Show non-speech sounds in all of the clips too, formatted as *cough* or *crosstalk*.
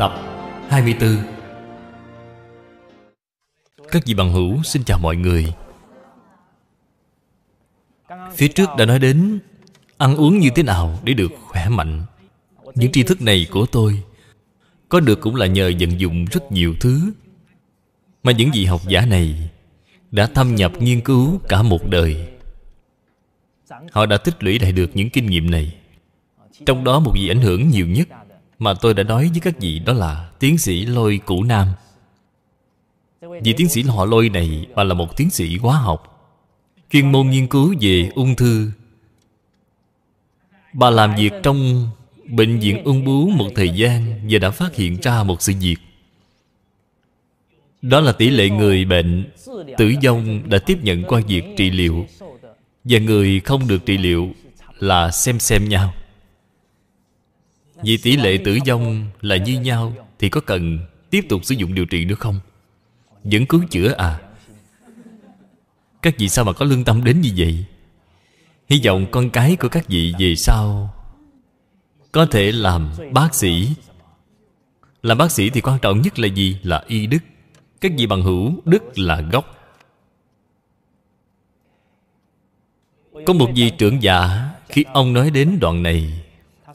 Tập 24 Các vị bằng hữu xin chào mọi người Phía trước đã nói đến Ăn uống như thế nào để được khỏe mạnh Những tri thức này của tôi Có được cũng là nhờ vận dụng rất nhiều thứ Mà những vị học giả này Đã thâm nhập nghiên cứu cả một đời Họ đã tích lũy lại được những kinh nghiệm này Trong đó một vị ảnh hưởng nhiều nhất mà tôi đã nói với các vị đó là tiến sĩ lôi cũ nam vì tiến sĩ họ lôi này mà là một tiến sĩ hóa học chuyên môn nghiên cứu về ung thư bà làm việc trong bệnh viện ung bướu một thời gian và đã phát hiện ra một sự việc đó là tỷ lệ người bệnh tử vong đã tiếp nhận qua việc trị liệu và người không được trị liệu là xem xem nhau vì tỷ lệ tử vong là như nhau Thì có cần tiếp tục sử dụng điều trị nữa không? Vẫn cứu chữa à? Các vị sao mà có lương tâm đến như vậy? Hy vọng con cái của các vị về sau Có thể làm bác sĩ Làm bác sĩ thì quan trọng nhất là gì? Là y đức Các vị bằng hữu, đức là gốc Có một vị trưởng giả Khi ông nói đến đoạn này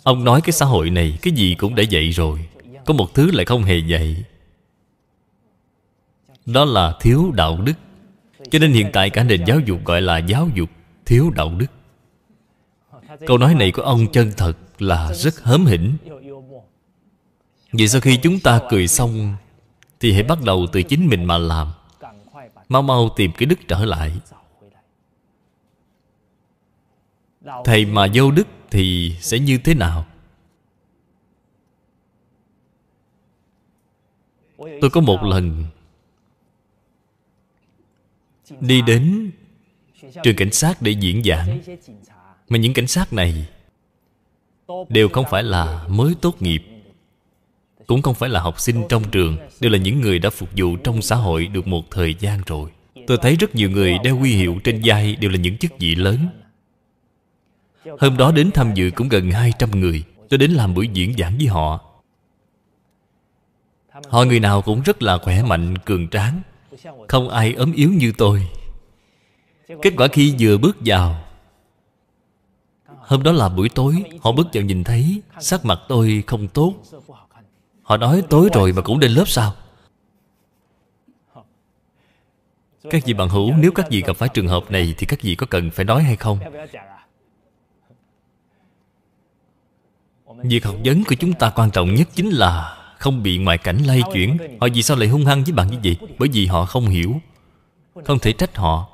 Ông nói cái xã hội này Cái gì cũng đã dạy rồi Có một thứ lại không hề dạy Đó là thiếu đạo đức Cho nên hiện tại cả nền giáo dục gọi là giáo dục Thiếu đạo đức Câu nói này của ông chân thật là rất hớm hỉnh Vậy sau khi chúng ta cười xong Thì hãy bắt đầu từ chính mình mà làm Mau mau tìm cái đức trở lại thầy mà vô đức thì sẽ như thế nào tôi có một lần đi đến trường cảnh sát để diễn giảng mà những cảnh sát này đều không phải là mới tốt nghiệp cũng không phải là học sinh trong trường đều là những người đã phục vụ trong xã hội được một thời gian rồi tôi thấy rất nhiều người đeo huy hiệu trên vai đều là những chức vị lớn Hôm đó đến tham dự cũng gần 200 người Tôi đến làm buổi diễn giảng với họ Họ người nào cũng rất là khỏe mạnh, cường tráng Không ai ốm yếu như tôi Kết quả khi vừa bước vào Hôm đó là buổi tối Họ bước vào nhìn thấy Sắc mặt tôi không tốt Họ nói tối rồi mà cũng lên lớp sao Các vị bạn hữu Nếu các vị gặp phải trường hợp này Thì các vị có cần phải nói hay không Việc học vấn của chúng ta quan trọng nhất chính là Không bị ngoại cảnh lay chuyển Họ vì sao lại hung hăng với bạn như vậy Bởi vì họ không hiểu Không thể trách họ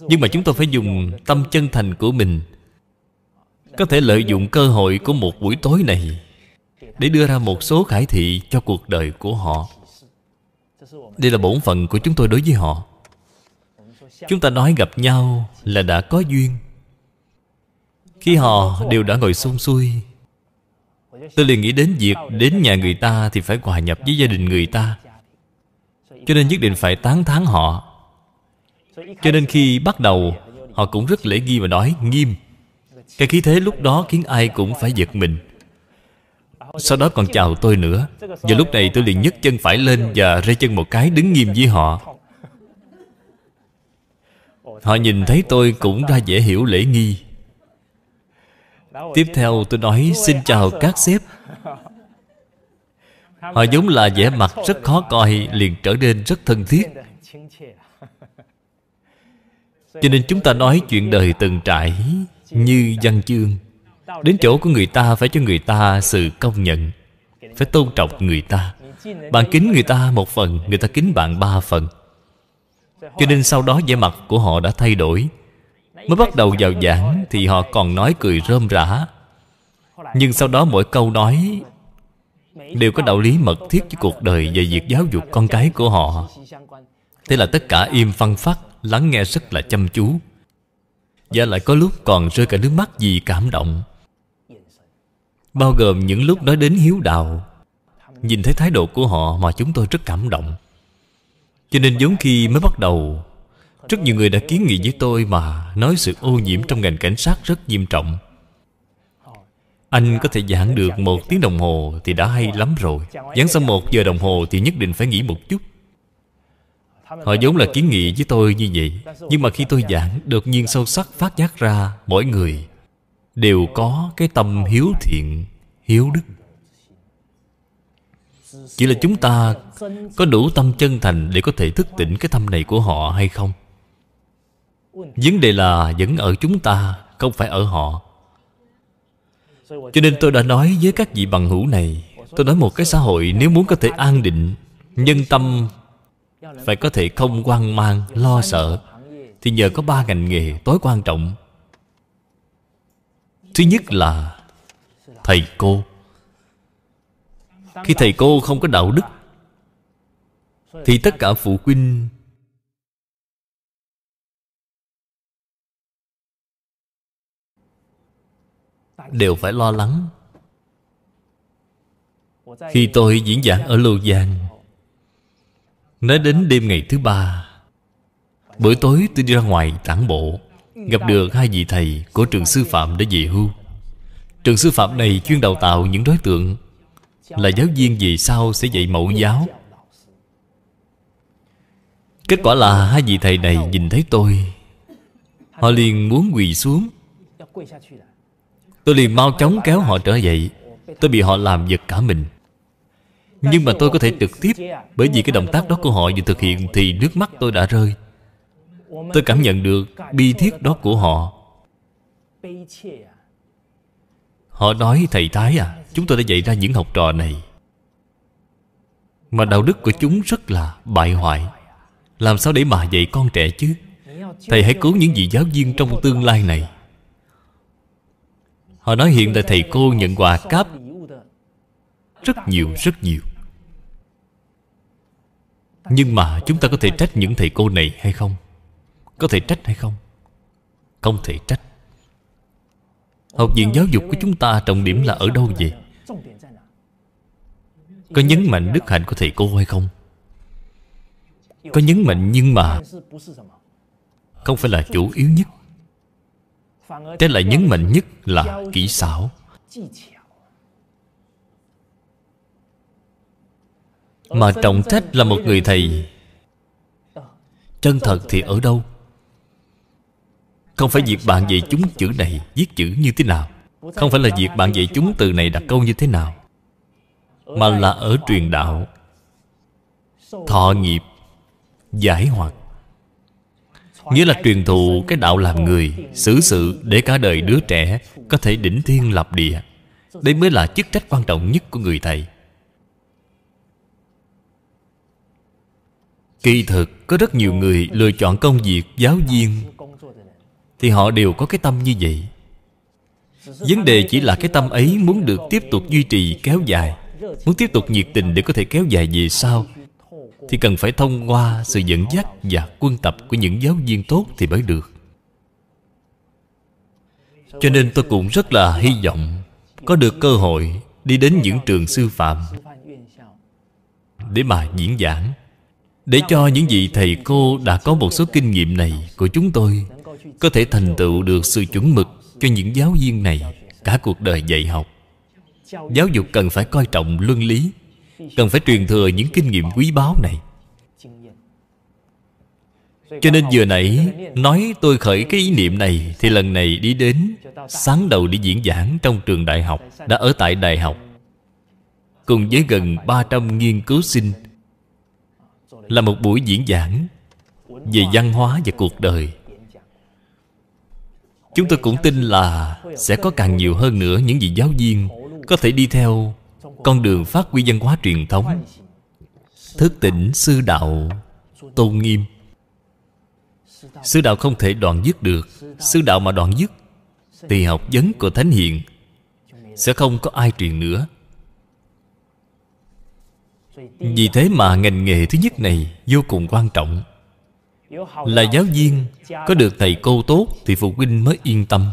Nhưng mà chúng tôi phải dùng tâm chân thành của mình Có thể lợi dụng cơ hội của một buổi tối này Để đưa ra một số khải thị cho cuộc đời của họ Đây là bổn phận của chúng tôi đối với họ Chúng ta nói gặp nhau là đã có duyên Khi họ đều đã ngồi xung xuôi Tôi liền nghĩ đến việc Đến nhà người ta thì phải hòa nhập với gia đình người ta Cho nên nhất định phải tán thán họ Cho nên khi bắt đầu Họ cũng rất lễ nghi và nói nghiêm Cái khí thế lúc đó khiến ai cũng phải giật mình Sau đó còn chào tôi nữa Và lúc này tôi liền nhấc chân phải lên Và rê chân một cái đứng nghiêm với họ Họ nhìn thấy tôi cũng ra dễ hiểu lễ nghi tiếp theo tôi nói xin chào các sếp họ giống là vẻ mặt rất khó coi liền trở nên rất thân thiết *laughs* cho nên chúng ta nói chuyện đời từng trải như văn chương đến chỗ của người ta phải cho người ta sự công nhận phải tôn trọng người ta bạn kính người ta một phần người ta kính bạn ba phần cho nên sau đó vẻ mặt của họ đã thay đổi Mới bắt đầu vào giảng Thì họ còn nói cười rơm rã Nhưng sau đó mỗi câu nói Đều có đạo lý mật thiết với cuộc đời và việc giáo dục con cái của họ Thế là tất cả im phăng phát Lắng nghe rất là chăm chú Và lại có lúc còn rơi cả nước mắt vì cảm động Bao gồm những lúc nói đến hiếu đạo Nhìn thấy thái độ của họ mà chúng tôi rất cảm động Cho nên giống khi mới bắt đầu rất nhiều người đã kiến nghị với tôi mà Nói sự ô nhiễm trong ngành cảnh sát rất nghiêm trọng Anh có thể giảng được một tiếng đồng hồ Thì đã hay lắm rồi Giảng xong một giờ đồng hồ Thì nhất định phải nghỉ một chút Họ vốn là kiến nghị với tôi như vậy Nhưng mà khi tôi giảng Đột nhiên sâu sắc phát giác ra Mỗi người đều có cái tâm hiếu thiện Hiếu đức chỉ là chúng ta có đủ tâm chân thành để có thể thức tỉnh cái tâm này của họ hay không vấn đề là vẫn ở chúng ta không phải ở họ cho nên tôi đã nói với các vị bằng hữu này tôi nói một cái xã hội nếu muốn có thể an định nhân tâm phải có thể không quan mang lo sợ thì nhờ có ba ngành nghề tối quan trọng thứ nhất là thầy cô khi thầy cô không có đạo đức thì tất cả phụ huynh đều phải lo lắng khi tôi diễn giảng ở Lô Giang Nói đến đêm ngày thứ ba bữa tối tôi đi ra ngoài tản bộ Gặp được hai vị thầy của trường sư phạm đã về hưu Trường sư phạm này chuyên đào tạo những đối tượng Là giáo viên về sau sẽ dạy mẫu giáo Kết quả là hai vị thầy này nhìn thấy tôi Họ liền muốn quỳ xuống Tôi liền mau chóng kéo họ trở dậy Tôi bị họ làm giật cả mình Nhưng mà tôi có thể trực tiếp Bởi vì cái động tác đó của họ vừa thực hiện Thì nước mắt tôi đã rơi Tôi cảm nhận được bi thiết đó của họ Họ nói thầy Thái à Chúng tôi đã dạy ra những học trò này Mà đạo đức của chúng rất là bại hoại Làm sao để mà dạy con trẻ chứ Thầy hãy cứu những vị giáo viên trong tương lai này Họ nói hiện tại thầy cô nhận quà cáp Rất nhiều, rất nhiều Nhưng mà chúng ta có thể trách những thầy cô này hay không? Có thể trách hay không? Không thể trách Học viện giáo dục của chúng ta trọng điểm là ở đâu vậy? Có nhấn mạnh đức hạnh của thầy cô hay không? Có nhấn mạnh nhưng mà Không phải là chủ yếu nhất thế lại nhấn mạnh nhất là kỹ xảo Mà trọng trách là một người thầy ờ. Chân thật thì ở đâu Không phải việc bạn dạy chúng chữ này Viết chữ như thế nào Không phải là việc bạn dạy chúng từ này đặt câu như thế nào Mà là ở truyền đạo Thọ nghiệp Giải hoạt Nghĩa là truyền thụ cái đạo làm người Xử sự, để cả đời đứa trẻ Có thể đỉnh thiên lập địa Đây mới là chức trách quan trọng nhất của người thầy Kỳ thực có rất nhiều người lựa chọn công việc giáo viên Thì họ đều có cái tâm như vậy Vấn đề chỉ là cái tâm ấy muốn được tiếp tục duy trì kéo dài Muốn tiếp tục nhiệt tình để có thể kéo dài về sau thì cần phải thông qua sự dẫn dắt và quân tập của những giáo viên tốt thì mới được cho nên tôi cũng rất là hy vọng có được cơ hội đi đến những trường sư phạm để mà diễn giảng để cho những vị thầy cô đã có một số kinh nghiệm này của chúng tôi có thể thành tựu được sự chuẩn mực cho những giáo viên này cả cuộc đời dạy học giáo dục cần phải coi trọng luân lý cần phải truyền thừa những kinh nghiệm quý báu này cho nên vừa nãy nói tôi khởi cái ý niệm này thì lần này đi đến sáng đầu đi diễn giảng trong trường đại học đã ở tại đại học cùng với gần 300 nghiên cứu sinh là một buổi diễn giảng về văn hóa và cuộc đời chúng tôi cũng tin là sẽ có càng nhiều hơn nữa những vị giáo viên có thể đi theo con đường phát huy văn hóa truyền thống thức tỉnh sư đạo tôn nghiêm sư đạo không thể đoạn dứt được sư đạo mà đoạn dứt thì học vấn của thánh hiền sẽ không có ai truyền nữa vì thế mà ngành nghề thứ nhất này vô cùng quan trọng là giáo viên có được thầy cô tốt thì phụ huynh mới yên tâm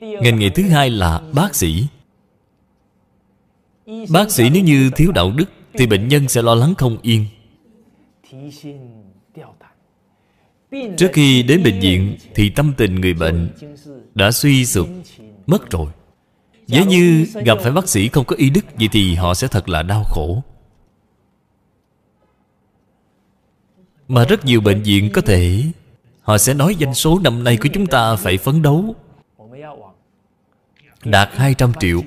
ngành nghề thứ hai là bác sĩ Bác sĩ nếu như thiếu đạo đức Thì bệnh nhân sẽ lo lắng không yên Trước khi đến bệnh viện Thì tâm tình người bệnh Đã suy sụp Mất rồi Giá như gặp phải bác sĩ không có y đức gì thì họ sẽ thật là đau khổ Mà rất nhiều bệnh viện có thể Họ sẽ nói danh số năm nay của chúng ta phải phấn đấu Đạt 200 triệu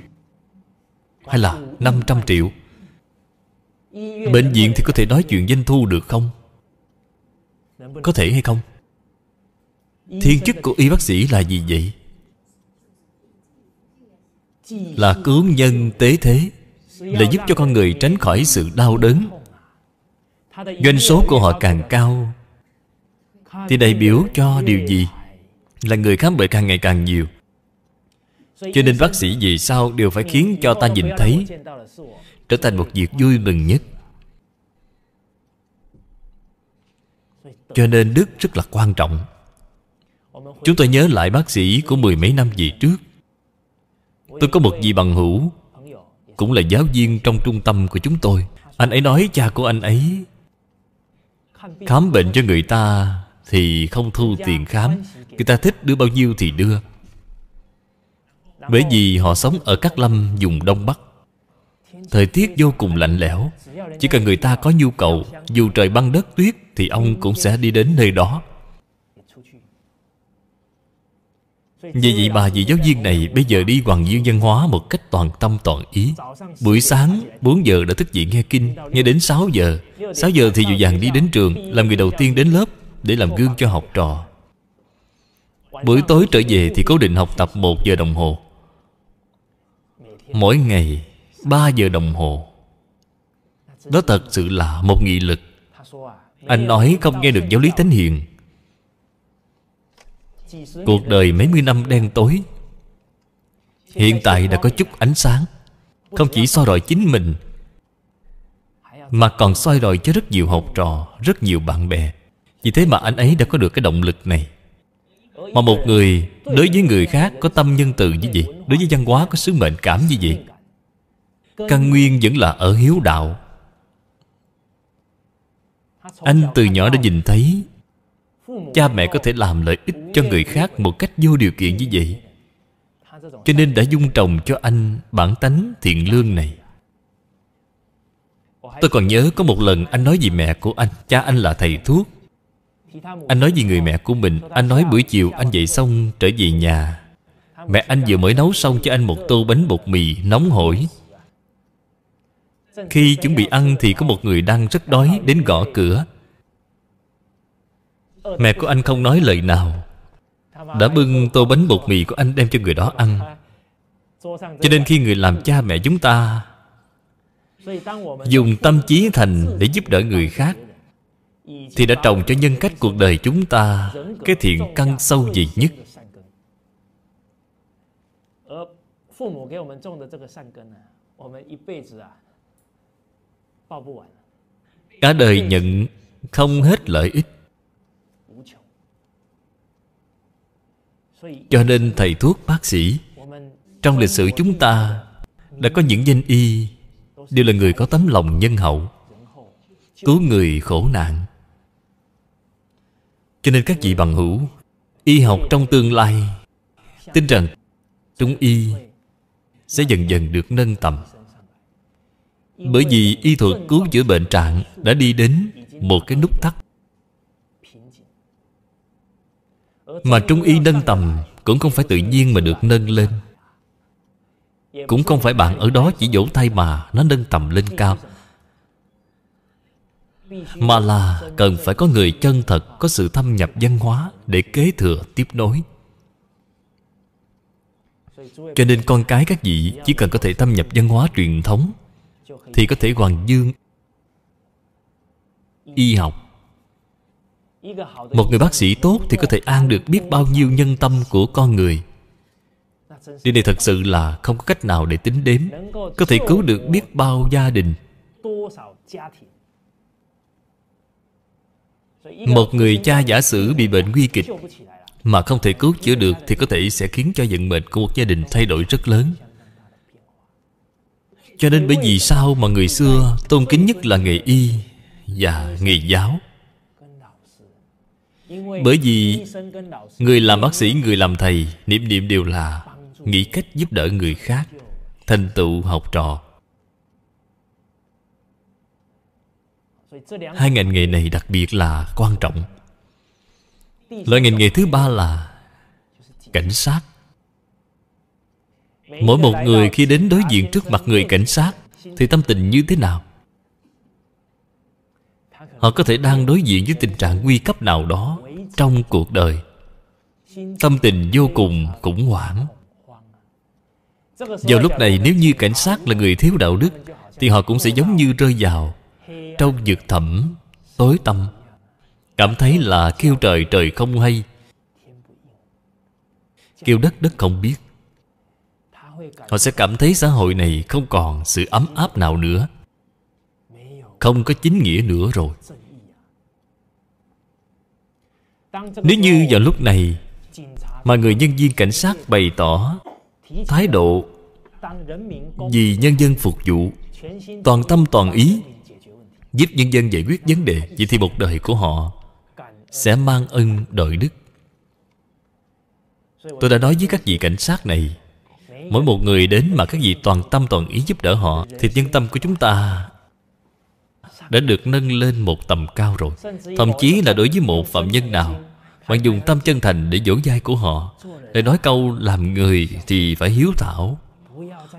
Hay là 500 triệu Bệnh viện thì có thể nói chuyện doanh thu được không? Có thể hay không? Thiên chức của y bác sĩ là gì vậy? Là cứu nhân tế thế Là giúp cho con người tránh khỏi sự đau đớn Doanh số của họ càng cao Thì đại biểu cho điều gì? Là người khám bệnh càng ngày càng nhiều cho nên bác sĩ về sau đều phải khiến cho ta nhìn thấy Trở thành một việc vui mừng nhất Cho nên đức rất là quan trọng Chúng tôi nhớ lại bác sĩ của mười mấy năm về trước Tôi có một vị bằng hữu Cũng là giáo viên trong trung tâm của chúng tôi Anh ấy nói cha của anh ấy Khám bệnh cho người ta Thì không thu tiền khám Người ta thích đưa bao nhiêu thì đưa bởi vì họ sống ở các lâm vùng Đông Bắc Thời tiết vô cùng lạnh lẽo Chỉ cần người ta có nhu cầu Dù trời băng đất tuyết Thì ông cũng sẽ đi đến nơi đó Vì vậy bà vị giáo viên này Bây giờ đi Hoàng Dương Văn Hóa Một cách toàn tâm toàn ý Buổi sáng 4 giờ đã thức dậy nghe kinh Nghe đến 6 giờ 6 giờ thì dịu dàng đi đến trường Làm người đầu tiên đến lớp Để làm gương cho học trò Buổi tối trở về thì cố định học tập 1 giờ đồng hồ Mỗi ngày 3 giờ đồng hồ Đó thật sự là một nghị lực Anh nói không nghe được giáo lý tánh hiền Cuộc đời mấy mươi năm đen tối Hiện tại đã có chút ánh sáng Không chỉ soi rọi chính mình Mà còn soi rọi cho rất nhiều học trò Rất nhiều bạn bè Vì thế mà anh ấy đã có được cái động lực này mà một người đối với người khác có tâm nhân từ như vậy Đối với văn hóa có sứ mệnh cảm như vậy Căn nguyên vẫn là ở hiếu đạo Anh từ nhỏ đã nhìn thấy Cha mẹ có thể làm lợi ích cho người khác một cách vô điều kiện như vậy Cho nên đã dung trồng cho anh bản tánh thiện lương này Tôi còn nhớ có một lần anh nói gì mẹ của anh Cha anh là thầy thuốc anh nói về người mẹ của mình Anh nói buổi chiều anh dậy xong trở về nhà Mẹ anh vừa mới nấu xong cho anh một tô bánh bột mì nóng hổi Khi chuẩn bị ăn thì có một người đang rất đói đến gõ cửa Mẹ của anh không nói lời nào Đã bưng tô bánh bột mì của anh đem cho người đó ăn Cho nên khi người làm cha mẹ chúng ta Dùng tâm trí thành để giúp đỡ người khác thì đã trồng cho nhân cách cuộc đời chúng ta cái thiện căn sâu dày nhất cả đời nhận không hết lợi ích cho nên thầy thuốc bác sĩ trong lịch sử chúng ta đã có những danh y đều là người có tấm lòng nhân hậu cứu người khổ nạn cho nên các vị bằng hữu Y học trong tương lai Tin rằng Trung y Sẽ dần dần được nâng tầm Bởi vì y thuật cứu chữa bệnh trạng Đã đi đến một cái nút thắt Mà trung y nâng tầm Cũng không phải tự nhiên mà được nâng lên Cũng không phải bạn ở đó chỉ vỗ tay mà Nó nâng tầm lên cao mà là cần phải có người chân thật Có sự thâm nhập văn hóa Để kế thừa tiếp nối Cho nên con cái các vị Chỉ cần có thể thâm nhập văn hóa truyền thống Thì có thể hoàng dương Y học Một người bác sĩ tốt Thì có thể an được biết bao nhiêu nhân tâm của con người Điều này thật sự là không có cách nào để tính đếm Có thể cứu được biết bao gia đình một người cha giả sử bị bệnh nguy kịch Mà không thể cứu chữa được Thì có thể sẽ khiến cho vận mệnh của một gia đình thay đổi rất lớn Cho nên bởi vì sao mà người xưa Tôn kính nhất là nghề y Và nghề giáo Bởi vì Người làm bác sĩ, người làm thầy Niệm niệm đều là Nghĩ cách giúp đỡ người khác Thành tựu học trò hai ngành nghề này đặc biệt là quan trọng loại ngành nghề thứ ba là cảnh sát mỗi một người khi đến đối diện trước mặt người cảnh sát thì tâm tình như thế nào họ có thể đang đối diện với tình trạng nguy cấp nào đó trong cuộc đời tâm tình vô cùng khủng hoảng vào lúc này nếu như cảnh sát là người thiếu đạo đức thì họ cũng sẽ giống như rơi vào trong dược thẩm tối tâm cảm thấy là kêu trời trời không hay kêu đất đất không biết họ sẽ cảm thấy xã hội này không còn sự ấm áp nào nữa không có chính nghĩa nữa rồi nếu như vào lúc này mà người nhân viên cảnh sát bày tỏ thái độ vì nhân dân phục vụ toàn tâm toàn ý giúp nhân dân giải quyết vấn đề vậy thì một đời của họ sẽ mang ân đội đức tôi đã nói với các vị cảnh sát này mỗi một người đến mà các vị toàn tâm toàn ý giúp đỡ họ thì nhân tâm của chúng ta đã được nâng lên một tầm cao rồi thậm chí là đối với một phạm nhân nào bạn dùng tâm chân thành để dỗ dai của họ để nói câu làm người thì phải hiếu thảo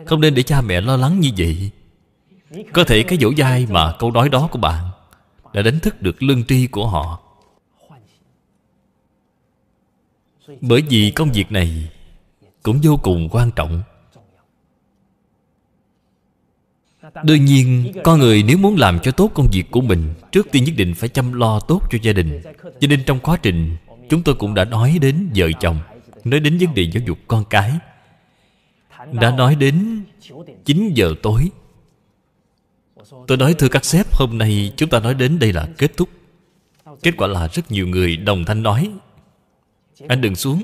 không nên để cha mẹ lo lắng như vậy có thể cái dỗ dai mà câu nói đó của bạn Đã đánh thức được lương tri của họ Bởi vì công việc này Cũng vô cùng quan trọng Đương nhiên, con người nếu muốn làm cho tốt công việc của mình Trước tiên nhất định phải chăm lo tốt cho gia đình Cho nên trong quá trình Chúng tôi cũng đã nói đến vợ chồng Nói đến vấn đề giáo dục con cái Đã nói đến 9 giờ tối Tôi nói thưa các sếp Hôm nay chúng ta nói đến đây là kết thúc Kết quả là rất nhiều người đồng thanh nói Anh đừng xuống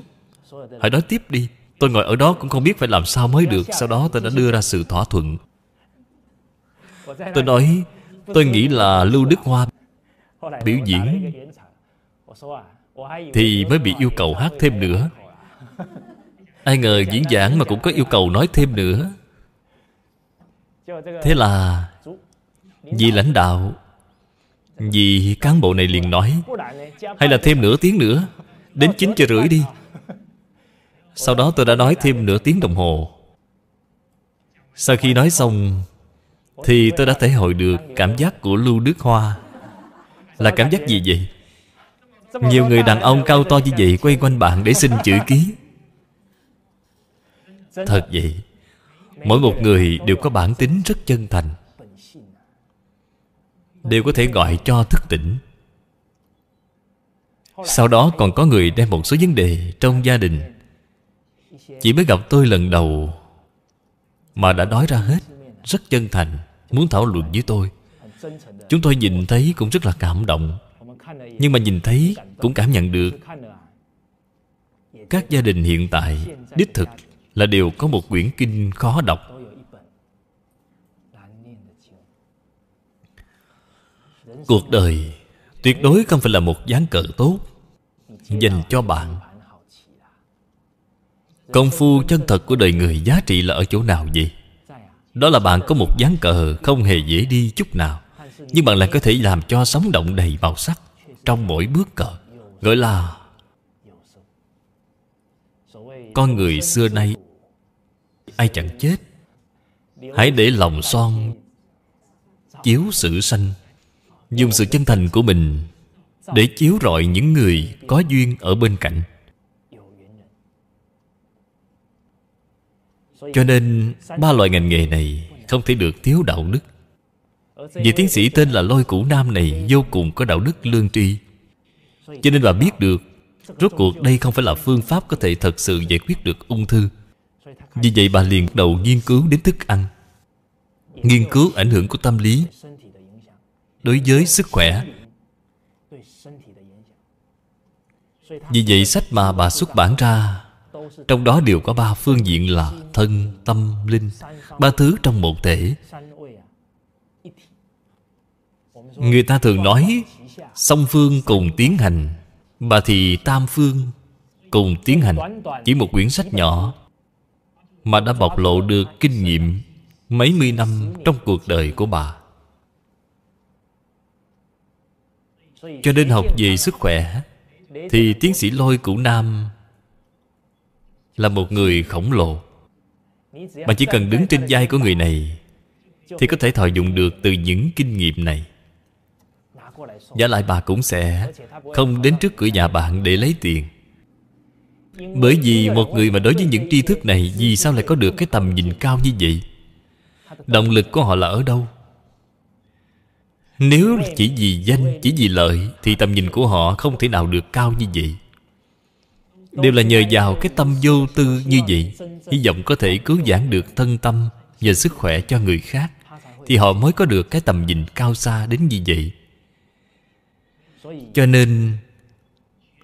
Hãy nói tiếp đi Tôi ngồi ở đó cũng không biết phải làm sao mới được Sau đó tôi đã đưa ra sự thỏa thuận Tôi nói Tôi nghĩ là Lưu Đức Hoa Biểu diễn Thì mới bị yêu cầu hát thêm nữa Ai ngờ diễn giảng mà cũng có yêu cầu nói thêm nữa Thế là vì lãnh đạo Vì cán bộ này liền nói Hay là thêm nửa tiếng nữa Đến chín giờ rưỡi đi Sau đó tôi đã nói thêm nửa tiếng đồng hồ Sau khi nói xong Thì tôi đã thể hội được cảm giác của Lưu Đức Hoa Là cảm giác gì vậy? Nhiều người đàn ông cao to như vậy Quay quanh bạn để xin chữ ký Thật vậy Mỗi một người đều có bản tính rất chân thành Đều có thể gọi cho thức tỉnh Sau đó còn có người đem một số vấn đề trong gia đình Chỉ mới gặp tôi lần đầu Mà đã nói ra hết Rất chân thành Muốn thảo luận với tôi Chúng tôi nhìn thấy cũng rất là cảm động Nhưng mà nhìn thấy cũng cảm nhận được Các gia đình hiện tại Đích thực là đều có một quyển kinh khó đọc cuộc đời tuyệt đối không phải là một dáng cờ tốt dành cho bạn công phu chân thật của đời người giá trị là ở chỗ nào vậy đó là bạn có một dáng cờ không hề dễ đi chút nào nhưng bạn lại có thể làm cho sống động đầy màu sắc trong mỗi bước cờ gọi là con người xưa nay ai chẳng chết hãy để lòng son chiếu sự sanh dùng sự chân thành của mình để chiếu rọi những người có duyên ở bên cạnh cho nên ba loại ngành nghề này không thể được thiếu đạo đức vì tiến sĩ tên là lôi cửu nam này vô cùng có đạo đức lương tri cho nên bà biết được rốt cuộc đây không phải là phương pháp có thể thật sự giải quyết được ung thư vì vậy bà liền đầu nghiên cứu đến thức ăn nghiên cứu ảnh hưởng của tâm lý đối với sức khỏe vì vậy sách mà bà xuất bản ra Trong đó đều có ba phương diện là Thân, tâm, linh Ba thứ trong một thể Người ta thường nói Song phương cùng tiến hành Bà thì tam phương cùng tiến hành Chỉ một quyển sách nhỏ Mà đã bộc lộ được kinh nghiệm Mấy mươi năm trong cuộc đời của bà Cho nên học về sức khỏe Thì tiến sĩ Lôi Cửu Nam Là một người khổng lồ Bạn chỉ cần đứng trên vai của người này Thì có thể thọ dụng được từ những kinh nghiệm này Giả lại bà cũng sẽ Không đến trước cửa nhà bạn để lấy tiền Bởi vì một người mà đối với những tri thức này Vì sao lại có được cái tầm nhìn cao như vậy Động lực của họ là ở đâu nếu là chỉ vì danh, chỉ vì lợi Thì tầm nhìn của họ không thể nào được cao như vậy Đều là nhờ vào cái tâm vô tư như vậy Hy vọng có thể cứu giãn được thân tâm Và sức khỏe cho người khác Thì họ mới có được cái tầm nhìn cao xa đến như vậy Cho nên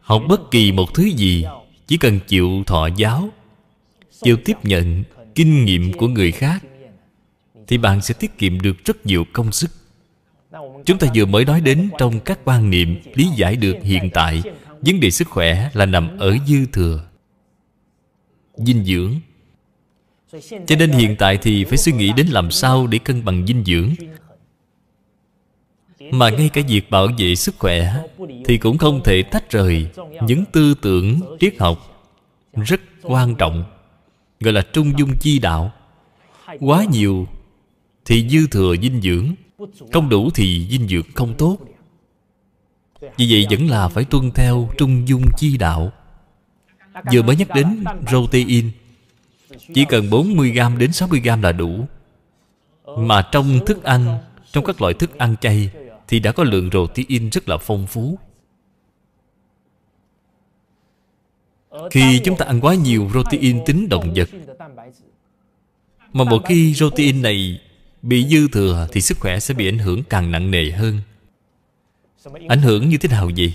Học bất kỳ một thứ gì Chỉ cần chịu thọ giáo Chịu tiếp nhận kinh nghiệm của người khác Thì bạn sẽ tiết kiệm được rất nhiều công sức Chúng ta vừa mới nói đến trong các quan niệm Lý giải được hiện tại Vấn đề sức khỏe là nằm ở dư thừa Dinh dưỡng Cho nên hiện tại thì phải suy nghĩ đến làm sao để cân bằng dinh dưỡng Mà ngay cả việc bảo vệ sức khỏe Thì cũng không thể tách rời Những tư tưởng triết học Rất quan trọng Gọi là trung dung chi đạo Quá nhiều Thì dư thừa dinh dưỡng không đủ thì dinh dưỡng không tốt Vì vậy vẫn là phải tuân theo trung dung chi đạo Vừa mới nhắc đến protein Chỉ cần 40g đến 60g là đủ Mà trong thức ăn Trong các loại thức ăn chay Thì đã có lượng protein rất là phong phú Khi chúng ta ăn quá nhiều protein tính động vật Mà một khi protein này Bị dư thừa thì sức khỏe sẽ bị ảnh hưởng càng nặng nề hơn Ảnh hưởng như thế nào vậy?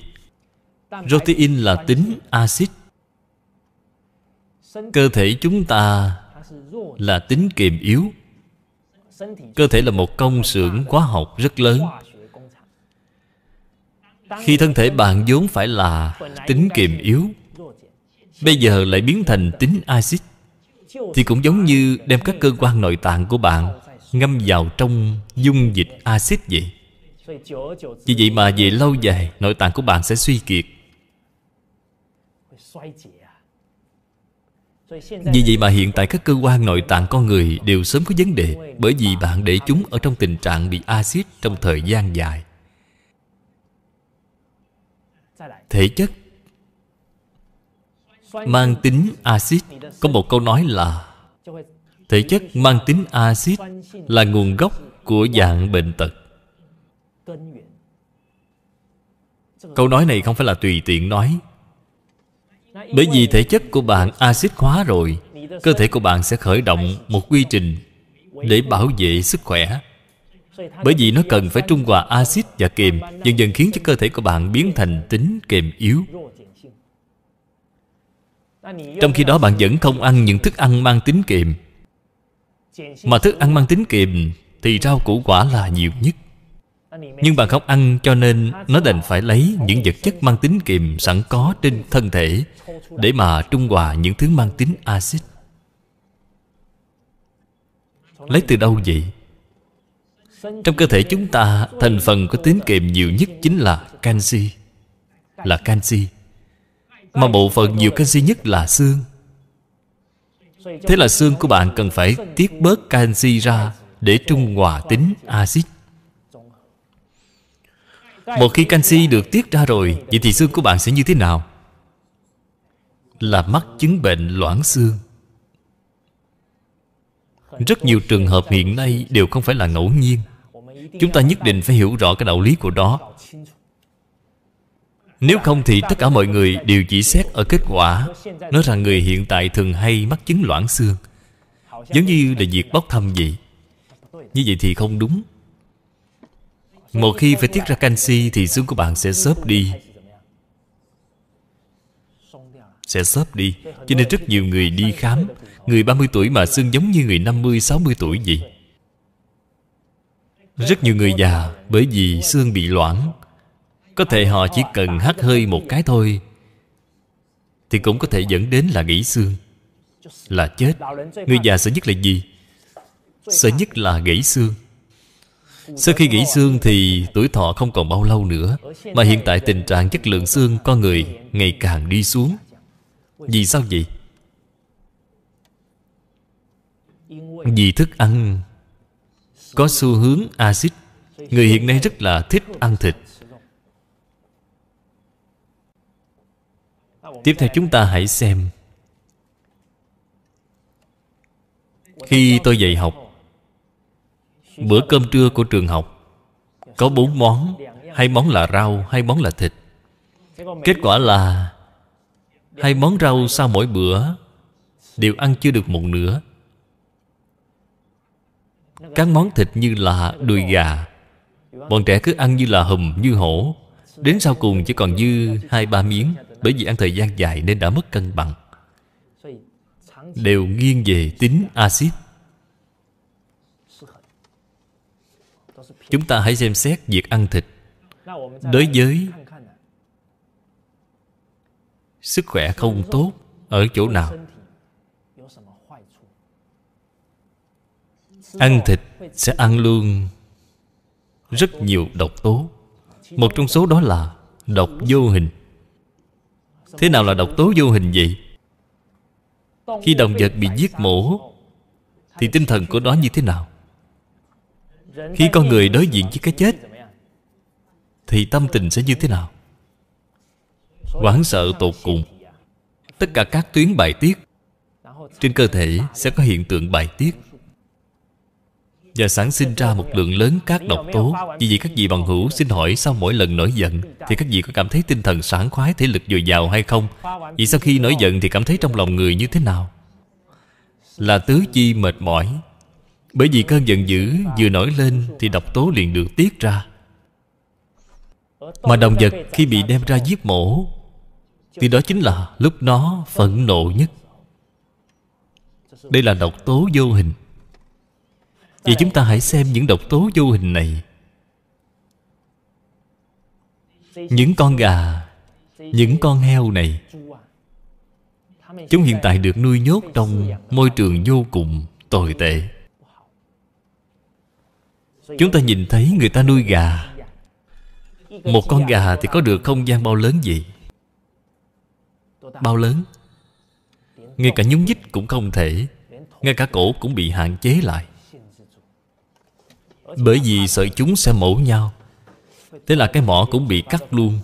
Protein là tính axit Cơ thể chúng ta là tính kiềm yếu Cơ thể là một công xưởng hóa học rất lớn Khi thân thể bạn vốn phải là tính kiềm yếu Bây giờ lại biến thành tính axit Thì cũng giống như đem các cơ quan nội tạng của bạn ngâm vào trong dung dịch axit vậy vì vậy mà về lâu dài nội tạng của bạn sẽ suy kiệt vì vậy mà hiện tại các cơ quan nội tạng con người đều sớm có vấn đề Bởi vì bạn để chúng ở trong tình trạng bị axit trong thời gian dài Thể chất Mang tính axit Có một câu nói là Thể chất mang tính axit Là nguồn gốc của dạng bệnh tật Câu nói này không phải là tùy tiện nói Bởi vì thể chất của bạn axit hóa rồi Cơ thể của bạn sẽ khởi động một quy trình Để bảo vệ sức khỏe Bởi vì nó cần phải trung hòa axit và kềm Dần dần khiến cho cơ thể của bạn biến thành tính kềm yếu Trong khi đó bạn vẫn không ăn những thức ăn mang tính kềm mà thức ăn mang tính kiềm Thì rau củ quả là nhiều nhất Nhưng bạn không ăn cho nên Nó đành phải lấy những vật chất mang tính kiềm Sẵn có trên thân thể Để mà trung hòa những thứ mang tính axit Lấy từ đâu vậy? Trong cơ thể chúng ta Thành phần có tính kiềm nhiều nhất chính là canxi Là canxi Mà bộ phận nhiều canxi nhất là xương Thế là xương của bạn cần phải tiết bớt canxi ra Để trung hòa tính axit Một khi canxi được tiết ra rồi Vậy thì xương của bạn sẽ như thế nào? Là mắc chứng bệnh loãng xương Rất nhiều trường hợp hiện nay đều không phải là ngẫu nhiên Chúng ta nhất định phải hiểu rõ cái đạo lý của đó nếu không thì tất cả mọi người đều chỉ xét ở kết quả Nói rằng người hiện tại thường hay mắc chứng loãng xương Giống như là việc bóc thăm vậy Như vậy thì không đúng Một khi phải tiết ra canxi Thì xương của bạn sẽ xốp đi Sẽ xốp đi Cho nên rất nhiều người đi khám Người 30 tuổi mà xương giống như người 50-60 tuổi vậy Rất nhiều người già Bởi vì xương bị loãng có thể họ chỉ cần hắt hơi một cái thôi Thì cũng có thể dẫn đến là gãy xương Là chết Người già sợ nhất là gì? Sợ nhất là gãy xương Sau khi gãy xương thì tuổi thọ không còn bao lâu nữa Mà hiện tại tình trạng chất lượng xương con người ngày càng đi xuống Vì sao vậy? Vì thức ăn Có xu hướng axit Người hiện nay rất là thích ăn thịt tiếp theo chúng ta hãy xem khi tôi dạy học bữa cơm trưa của trường học có bốn món hai món là rau hai món là thịt kết quả là hai món rau sau mỗi bữa đều ăn chưa được một nửa các món thịt như là đùi gà bọn trẻ cứ ăn như là hùm như hổ đến sau cùng chỉ còn dư hai ba miếng bởi vì ăn thời gian dài nên đã mất cân bằng Đều nghiêng về tính axit Chúng ta hãy xem xét việc ăn thịt Đối với Sức khỏe không tốt Ở chỗ nào Ăn thịt sẽ ăn luôn Rất nhiều độc tố Một trong số đó là Độc vô hình Thế nào là độc tố vô hình vậy? Khi động vật bị giết mổ Thì tinh thần của nó như thế nào? Khi con người đối diện với cái chết Thì tâm tình sẽ như thế nào? hoảng sợ tột cùng Tất cả các tuyến bài tiết Trên cơ thể sẽ có hiện tượng bài tiết và sản sinh ra một lượng lớn các độc tố Vì vậy các vị bằng hữu xin hỏi Sau mỗi lần nổi giận Thì các vị có cảm thấy tinh thần sảng khoái Thể lực dồi dào hay không Vì sau khi nổi giận thì cảm thấy trong lòng người như thế nào Là tứ chi mệt mỏi Bởi vì cơn giận dữ vừa nổi lên Thì độc tố liền được tiết ra Mà động vật khi bị đem ra giết mổ Thì đó chính là lúc nó phẫn nộ nhất Đây là độc tố vô hình vậy chúng ta hãy xem những độc tố vô hình này những con gà những con heo này chúng hiện tại được nuôi nhốt trong môi trường vô cùng tồi tệ chúng ta nhìn thấy người ta nuôi gà một con gà thì có được không gian bao lớn gì bao lớn ngay cả nhúng nhích cũng không thể ngay cả cổ cũng bị hạn chế lại bởi vì sợ chúng sẽ mổ nhau Thế là cái mỏ cũng bị cắt luôn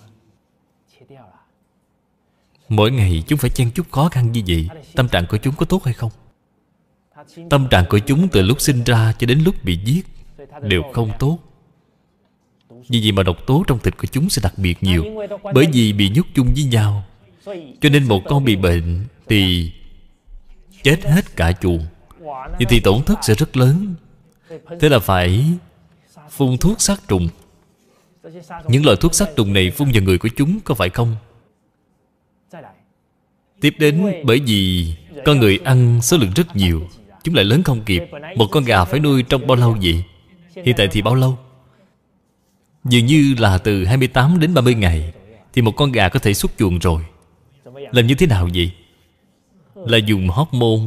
Mỗi ngày chúng phải chen chút khó khăn như vậy Tâm trạng của chúng có tốt hay không? Tâm trạng của chúng từ lúc sinh ra cho đến lúc bị giết Đều không tốt Vì vậy mà độc tố trong thịt của chúng sẽ đặc biệt nhiều Bởi vì bị nhốt chung với nhau Cho nên một con bị bệnh Thì chết hết cả chuồng Vậy thì tổn thất sẽ rất lớn thế là phải phun thuốc sát trùng những loại thuốc sát trùng này phun vào người của chúng có phải không tiếp đến bởi vì con người ăn số lượng rất nhiều chúng lại lớn không kịp một con gà phải nuôi trong bao lâu vậy hiện tại thì bao lâu dường như là từ 28 đến 30 ngày thì một con gà có thể xuất chuồng rồi làm như thế nào vậy là dùng hormone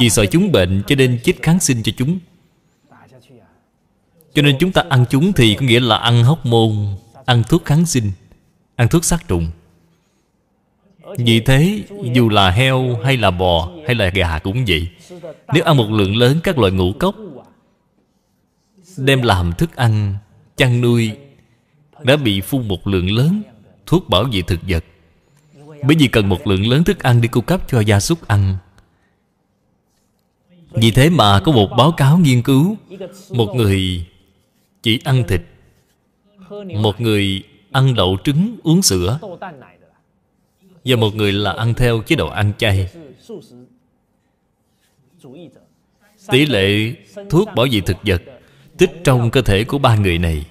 vì sợ chúng bệnh cho nên chích kháng sinh cho chúng cho nên chúng ta ăn chúng thì có nghĩa là ăn hóc môn Ăn thuốc kháng sinh Ăn thuốc sát trùng Vì thế dù là heo hay là bò hay là gà cũng vậy Nếu ăn một lượng lớn các loại ngũ cốc Đem làm thức ăn Chăn nuôi Đã bị phun một lượng lớn Thuốc bảo vệ thực vật Bởi vì cần một lượng lớn thức ăn đi cung cấp cho gia súc ăn vì thế mà có một báo cáo nghiên cứu Một người chỉ ăn thịt một người ăn đậu trứng uống sữa và một người là ăn theo chế độ ăn chay tỷ lệ thuốc bảo vệ thực vật tích trong cơ thể của ba người này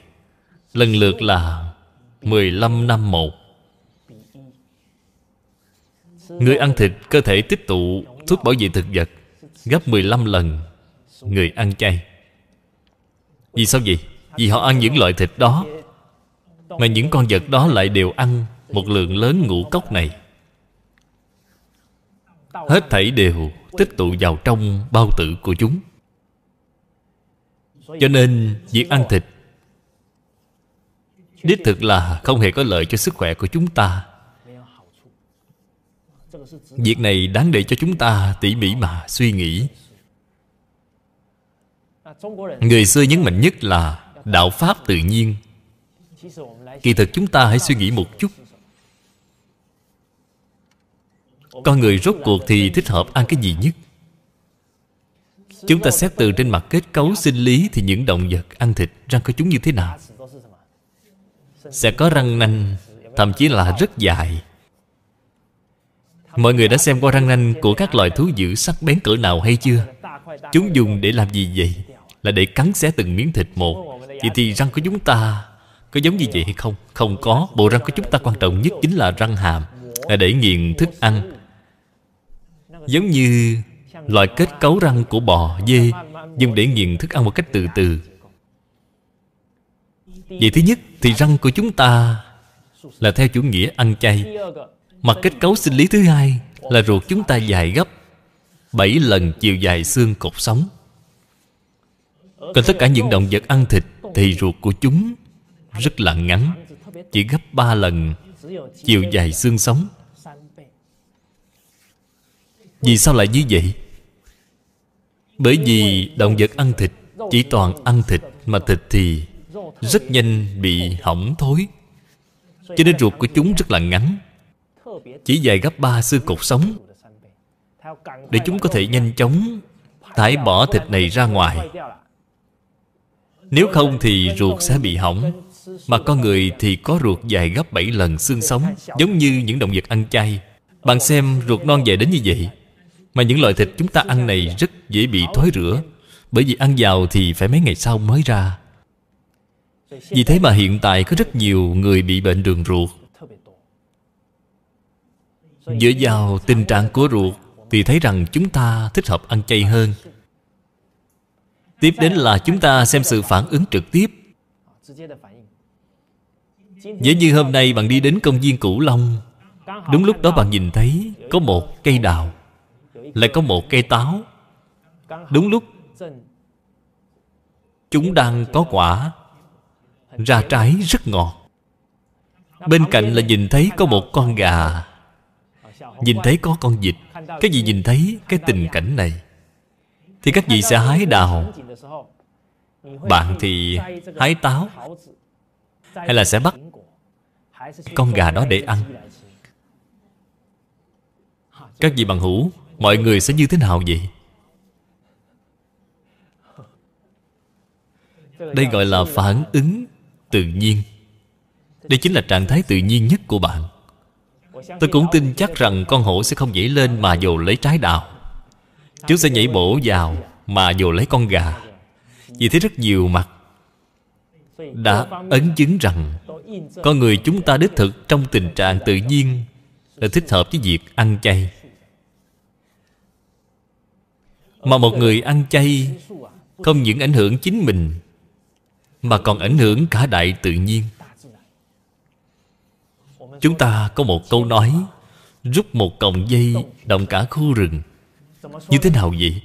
lần lượt là 15 năm một người ăn thịt cơ thể tích tụ thuốc bảo vệ thực vật gấp 15 lần người ăn chay vì sao vậy vì họ ăn những loại thịt đó Mà những con vật đó lại đều ăn Một lượng lớn ngũ cốc này Hết thảy đều tích tụ vào trong bao tử của chúng Cho nên việc ăn thịt Đích thực là không hề có lợi cho sức khỏe của chúng ta Việc này đáng để cho chúng ta tỉ mỉ mà suy nghĩ Người xưa nhấn mạnh nhất là đạo pháp tự nhiên kỳ thực chúng ta hãy suy nghĩ một chút con người rốt cuộc thì thích hợp ăn cái gì nhất chúng ta xét từ trên mặt kết cấu sinh lý thì những động vật ăn thịt răng của chúng như thế nào sẽ có răng nanh thậm chí là rất dài mọi người đã xem qua răng nanh của các loài thú dữ sắc bén cỡ nào hay chưa chúng dùng để làm gì vậy là để cắn xé từng miếng thịt một Vậy thì răng của chúng ta Có giống như vậy hay không? Không có Bộ răng của chúng ta quan trọng nhất chính là răng hàm Là để nghiền thức ăn Giống như loại kết cấu răng của bò, dê Nhưng để nghiền thức ăn một cách từ từ Vậy thứ nhất Thì răng của chúng ta Là theo chủ nghĩa ăn chay Mặt kết cấu sinh lý thứ hai Là ruột chúng ta dài gấp bảy lần chiều dài xương cột sống Còn tất cả những động vật ăn thịt thì ruột của chúng rất là ngắn Chỉ gấp ba lần Chiều dài xương sống Vì sao lại như vậy? Bởi vì động vật ăn thịt Chỉ toàn ăn thịt Mà thịt thì rất nhanh bị hỏng thối Cho nên ruột của chúng rất là ngắn Chỉ dài gấp ba xương cột sống Để chúng có thể nhanh chóng Thải bỏ thịt này ra ngoài nếu không thì ruột sẽ bị hỏng Mà con người thì có ruột dài gấp 7 lần xương sống Giống như những động vật ăn chay Bạn xem ruột non dài đến như vậy Mà những loại thịt chúng ta ăn này rất dễ bị thối rửa, Bởi vì ăn vào thì phải mấy ngày sau mới ra Vì thế mà hiện tại có rất nhiều người bị bệnh đường ruột Dựa vào tình trạng của ruột Thì thấy rằng chúng ta thích hợp ăn chay hơn Tiếp đến là chúng ta xem sự phản ứng trực tiếp Dễ như hôm nay bạn đi đến công viên Cửu Long Đúng lúc đó bạn nhìn thấy Có một cây đào Lại có một cây táo Đúng lúc Chúng đang có quả Ra trái rất ngọt Bên cạnh là nhìn thấy có một con gà Nhìn thấy có con vịt Cái gì nhìn thấy cái tình cảnh này thì các vị sẽ hái đào Bạn thì hái táo Hay là sẽ bắt Con gà đó để ăn Các vị bằng hữu Mọi người sẽ như thế nào vậy? Đây gọi là phản ứng tự nhiên Đây chính là trạng thái tự nhiên nhất của bạn Tôi cũng tin chắc rằng con hổ sẽ không dễ lên mà dồ lấy trái đào Chúng sẽ nhảy bổ vào Mà vô lấy con gà Vì thế rất nhiều mặt Đã ấn chứng rằng Con người chúng ta đích thực Trong tình trạng tự nhiên Là thích hợp với việc ăn chay Mà một người ăn chay Không những ảnh hưởng chính mình Mà còn ảnh hưởng cả đại tự nhiên Chúng ta có một câu nói Rút một cọng dây Động cả khu rừng như thế nào vậy?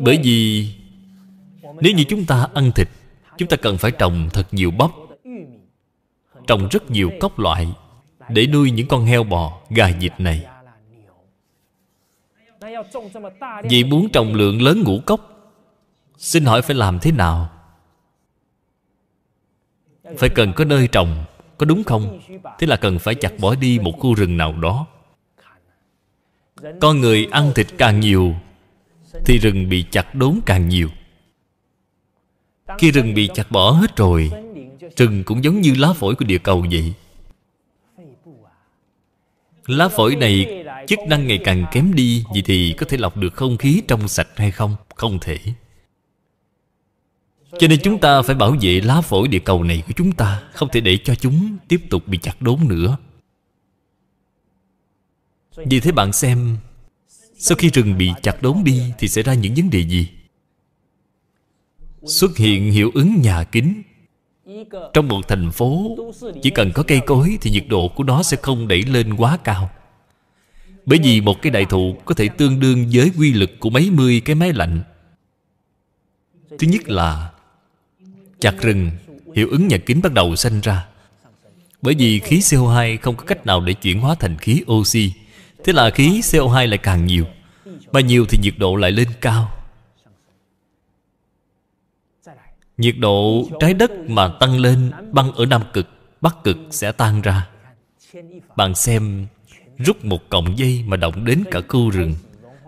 Bởi vì Nếu như chúng ta ăn thịt Chúng ta cần phải trồng thật nhiều bắp Trồng rất nhiều cốc loại Để nuôi những con heo bò, gà vịt này Vì muốn trồng lượng lớn ngũ cốc Xin hỏi phải làm thế nào? Phải cần có nơi trồng Có đúng không? Thế là cần phải chặt bỏ đi một khu rừng nào đó con người ăn thịt càng nhiều thì rừng bị chặt đốn càng nhiều khi rừng bị chặt bỏ hết rồi rừng cũng giống như lá phổi của địa cầu vậy lá phổi này chức năng ngày càng kém đi vậy thì có thể lọc được không khí trong sạch hay không không thể cho nên chúng ta phải bảo vệ lá phổi địa cầu này của chúng ta Không thể để cho chúng tiếp tục bị chặt đốn nữa vì thế bạn xem Sau khi rừng bị chặt đốn đi Thì xảy ra những vấn đề gì Xuất hiện hiệu ứng nhà kính Trong một thành phố Chỉ cần có cây cối Thì nhiệt độ của nó sẽ không đẩy lên quá cao Bởi vì một cái đại thụ Có thể tương đương với quy lực Của mấy mươi cái máy lạnh Thứ nhất là Chặt rừng Hiệu ứng nhà kính bắt đầu sanh ra bởi vì khí CO2 không có cách nào để chuyển hóa thành khí oxy Thế là khí CO2 lại càng nhiều Mà nhiều thì nhiệt độ lại lên cao Nhiệt độ trái đất mà tăng lên Băng ở Nam Cực Bắc Cực sẽ tan ra Bạn xem Rút một cọng dây mà động đến cả khu rừng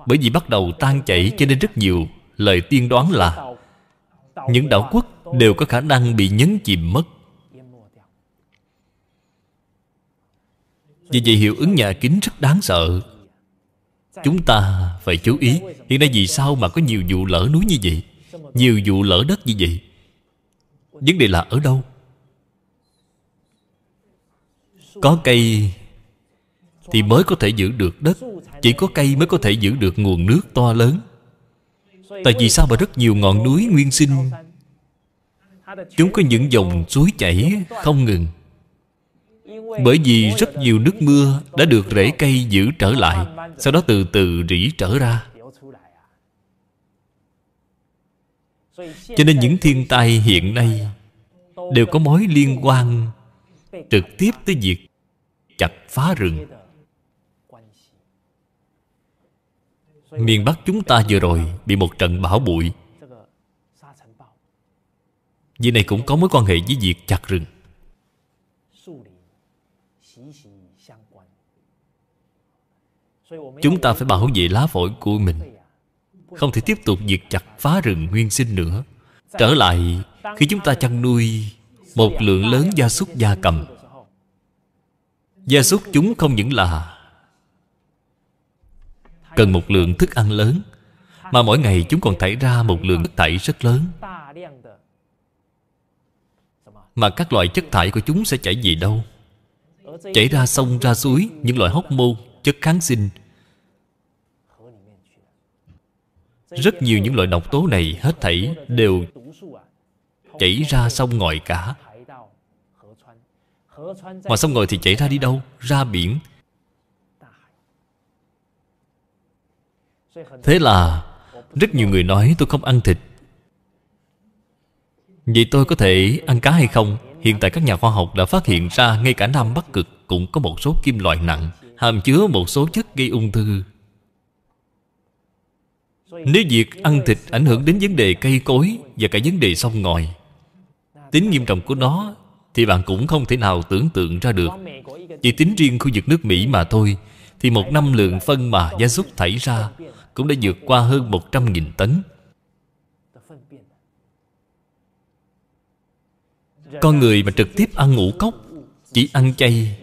Bởi vì bắt đầu tan chảy cho nên rất nhiều Lời tiên đoán là Những đảo quốc đều có khả năng bị nhấn chìm mất Vì vậy hiệu ứng nhà kính rất đáng sợ Chúng ta phải chú ý Hiện nay vì sao mà có nhiều vụ lỡ núi như vậy Nhiều vụ lỡ đất như vậy Vấn đề là ở đâu Có cây Thì mới có thể giữ được đất Chỉ có cây mới có thể giữ được nguồn nước to lớn Tại vì sao mà rất nhiều ngọn núi nguyên sinh Chúng có những dòng suối chảy không ngừng bởi vì rất nhiều nước mưa đã được rễ cây giữ trở lại Sau đó từ từ rỉ trở ra Cho nên những thiên tai hiện nay Đều có mối liên quan Trực tiếp tới việc chặt phá rừng Miền Bắc chúng ta vừa rồi Bị một trận bão bụi Vì này cũng có mối quan hệ với việc chặt rừng Chúng ta phải bảo vệ lá phổi của mình Không thể tiếp tục diệt chặt phá rừng nguyên sinh nữa Trở lại Khi chúng ta chăn nuôi Một lượng lớn gia súc gia cầm Gia súc chúng không những là Cần một lượng thức ăn lớn Mà mỗi ngày chúng còn thải ra một lượng chất thải rất lớn Mà các loại chất thải của chúng sẽ chảy gì đâu Chảy ra sông ra suối Những loại hóc môn chất kháng sinh rất nhiều những loại độc tố này hết thảy đều chảy ra sông ngòi cả mà sông ngòi thì chảy ra đi đâu ra biển thế là rất nhiều người nói tôi không ăn thịt vậy tôi có thể ăn cá hay không hiện tại các nhà khoa học đã phát hiện ra ngay cả nam bắc cực cũng có một số kim loại nặng hàm chứa một số chất gây ung thư nếu việc ăn thịt ảnh hưởng đến vấn đề cây cối và cả vấn đề sông ngòi tính nghiêm trọng của nó thì bạn cũng không thể nào tưởng tượng ra được chỉ tính riêng khu vực nước mỹ mà thôi thì một năm lượng phân mà gia súc thải ra cũng đã vượt qua hơn 100.000 tấn. Con người mà trực tiếp ăn ngũ cốc, chỉ ăn chay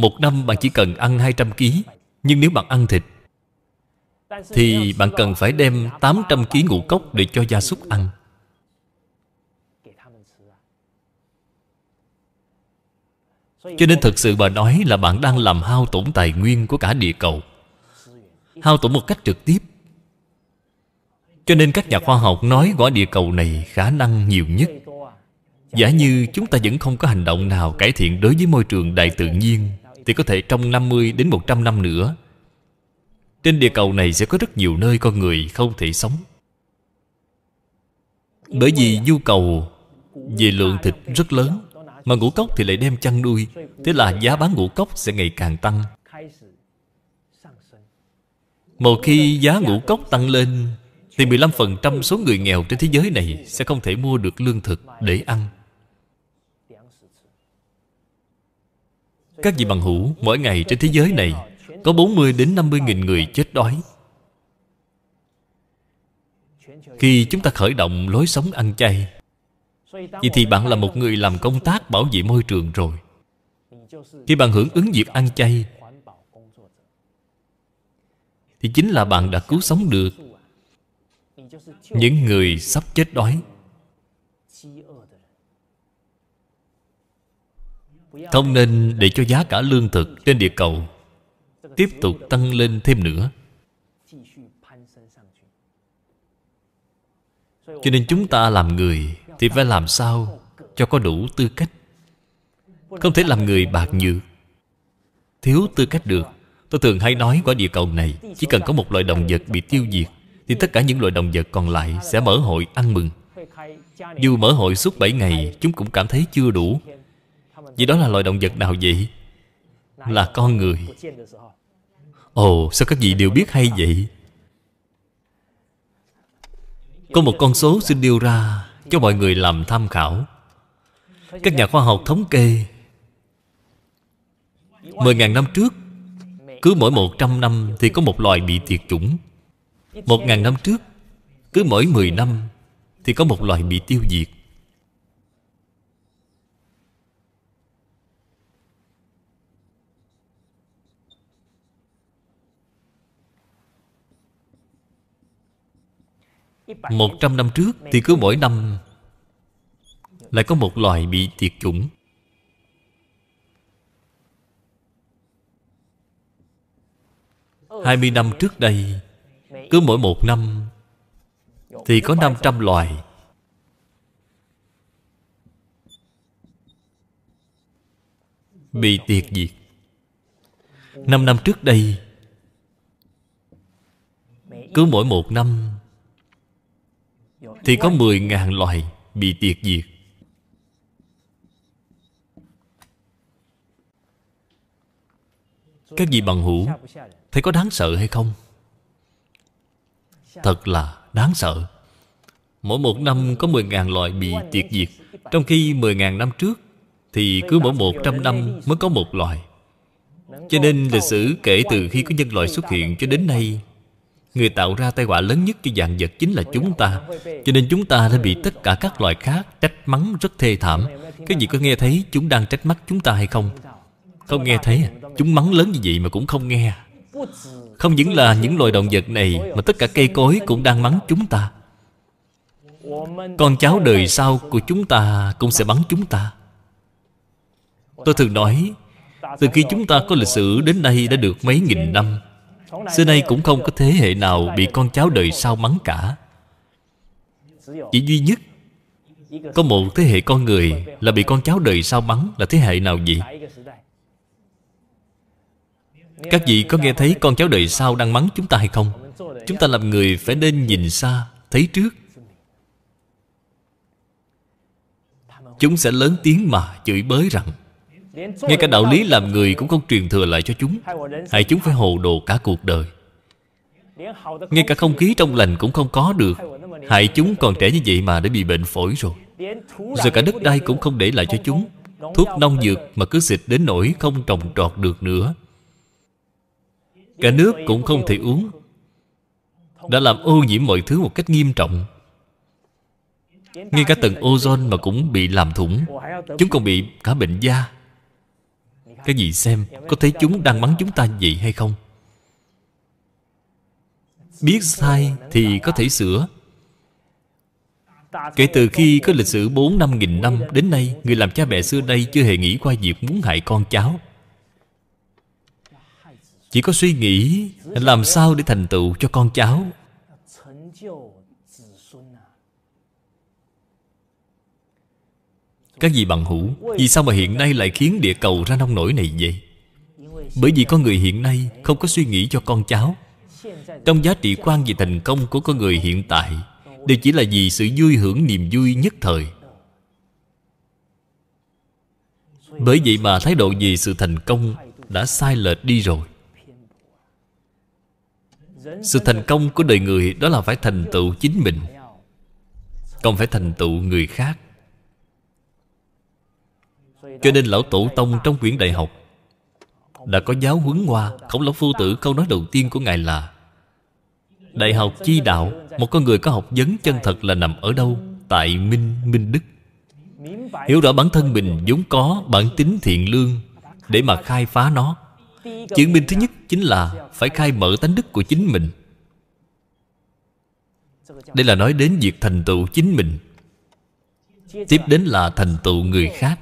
một năm bạn chỉ cần ăn 200 kg Nhưng nếu bạn ăn thịt Thì bạn cần phải đem 800 kg ngũ cốc để cho gia súc ăn Cho nên thật sự bà nói là bạn đang làm hao tổn tài nguyên của cả địa cầu Hao tổn một cách trực tiếp Cho nên các nhà khoa học nói quả địa cầu này khả năng nhiều nhất Giả như chúng ta vẫn không có hành động nào cải thiện đối với môi trường đại tự nhiên thì có thể trong 50 đến 100 năm nữa Trên địa cầu này sẽ có rất nhiều nơi con người không thể sống Bởi vì nhu cầu về lượng thịt rất lớn Mà ngũ cốc thì lại đem chăn nuôi Thế là giá bán ngũ cốc sẽ ngày càng tăng Một khi giá ngũ cốc tăng lên Thì 15% số người nghèo trên thế giới này Sẽ không thể mua được lương thực để ăn Các vị bằng hữu Mỗi ngày trên thế giới này Có 40 đến 50 nghìn người chết đói Khi chúng ta khởi động lối sống ăn chay Vậy thì bạn là một người làm công tác bảo vệ môi trường rồi Khi bạn hưởng ứng việc ăn chay Thì chính là bạn đã cứu sống được Những người sắp chết đói Không nên để cho giá cả lương thực trên địa cầu Tiếp tục tăng lên thêm nữa Cho nên chúng ta làm người Thì phải làm sao cho có đủ tư cách Không thể làm người bạc nhược Thiếu tư cách được Tôi thường hay nói quả địa cầu này Chỉ cần có một loại động vật bị tiêu diệt Thì tất cả những loại động vật còn lại Sẽ mở hội ăn mừng Dù mở hội suốt 7 ngày Chúng cũng cảm thấy chưa đủ Vậy đó là loài động vật nào vậy? Là con người Ồ, sao các vị đều biết hay vậy? Có một con số xin đưa ra cho mọi người làm tham khảo Các nhà khoa học thống kê 10.000 năm trước Cứ mỗi 100 năm thì có một loài bị tuyệt chủng 1.000 năm trước Cứ mỗi 10 năm Thì có một loài bị tiêu diệt một trăm năm trước thì cứ mỗi năm lại có một loài bị tuyệt chủng hai mươi năm trước đây cứ mỗi một năm thì có năm trăm loài bị tiệt diệt năm năm trước đây cứ mỗi một năm thì có 10.000 loài bị tiệt diệt Các vị bằng hữu Thấy có đáng sợ hay không? Thật là đáng sợ Mỗi một năm có 10.000 loài bị tiệt diệt Trong khi 10.000 năm trước Thì cứ mỗi 100 năm mới có một loài Cho nên lịch sử kể từ khi có nhân loại xuất hiện cho đến nay Người tạo ra tai họa lớn nhất cho dạng vật chính là chúng ta Cho nên chúng ta đã bị tất cả các loài khác trách mắng rất thê thảm Cái gì có nghe thấy chúng đang trách mắng chúng ta hay không? Không nghe thấy à? Chúng mắng lớn như vậy mà cũng không nghe Không những là những loài động vật này Mà tất cả cây cối cũng đang mắng chúng ta Con cháu đời sau của chúng ta cũng sẽ mắng chúng ta Tôi thường nói Từ khi chúng ta có lịch sử đến nay đã được mấy nghìn năm Xưa nay cũng không có thế hệ nào Bị con cháu đời sau mắng cả Chỉ duy nhất Có một thế hệ con người Là bị con cháu đời sau mắng Là thế hệ nào vậy Các vị có nghe thấy con cháu đời sau Đang mắng chúng ta hay không Chúng ta làm người phải nên nhìn xa Thấy trước Chúng sẽ lớn tiếng mà chửi bới rằng ngay cả đạo lý làm người cũng không truyền thừa lại cho chúng Hại chúng phải hồ đồ cả cuộc đời Ngay cả không khí trong lành cũng không có được Hại chúng còn trẻ như vậy mà đã bị bệnh phổi rồi giờ cả đất đai cũng không để lại cho chúng Thuốc nông dược mà cứ xịt đến nỗi không trồng trọt được nữa Cả nước cũng không thể uống Đã làm ô nhiễm mọi thứ một cách nghiêm trọng Ngay cả tầng ozone mà cũng bị làm thủng Chúng còn bị cả bệnh da các vị xem Có thấy chúng đang mắng chúng ta vậy hay không Biết sai thì có thể sửa Kể từ khi có lịch sử 4 năm nghìn năm Đến nay Người làm cha mẹ xưa đây Chưa hề nghĩ qua việc muốn hại con cháu Chỉ có suy nghĩ Làm sao để thành tựu cho con cháu Các vị bằng hữu Vì sao mà hiện nay lại khiến địa cầu ra nông nổi này vậy Bởi vì con người hiện nay Không có suy nghĩ cho con cháu Trong giá trị quan về thành công của con người hiện tại Đều chỉ là vì sự vui hưởng niềm vui nhất thời Bởi vậy mà thái độ vì sự thành công Đã sai lệch đi rồi Sự thành công của đời người Đó là phải thành tựu chính mình Còn phải thành tựu người khác cho nên Lão Tổ Tông trong quyển đại học Đã có giáo huấn qua Khổng lão phu tử câu nói đầu tiên của Ngài là Đại học chi đạo Một con người có học vấn chân thật là nằm ở đâu Tại Minh Minh Đức Hiểu rõ bản thân mình vốn có bản tính thiện lương Để mà khai phá nó Chứng minh thứ nhất chính là Phải khai mở tánh đức của chính mình Đây là nói đến việc thành tựu chính mình Tiếp đến là thành tựu người khác